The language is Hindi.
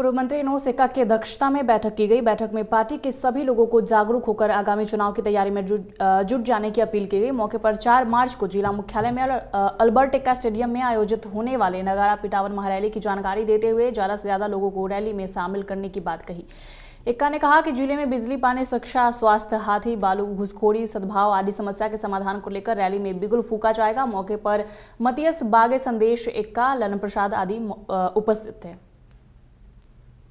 पूर्व मंत्री इनो सेका की अध्यक्षता में बैठक की गई बैठक में पार्टी के सभी लोगों को जागरूक होकर आगामी चुनाव की तैयारी में जुट जाने की अपील की गई मौके पर 4 मार्च को जिला मुख्यालय में अल्बर्ट एक्का स्टेडियम में आयोजित होने वाले नगारा पिटावन महारैली की जानकारी देते हुए ज्यादा से ज्यादा लोगों को रैली में शामिल करने की बात कही एक्का ने कहा कि जिले में बिजली पानी शिक्षा स्वास्थ्य हाथी बालू घुसखोरी सद्भाव आदि समस्या के समाधान को लेकर रैली में बिगुल फूका जाएगा मौके पर मतियस बागे संदेश एक्का लन प्रसाद आदि उपस्थित थे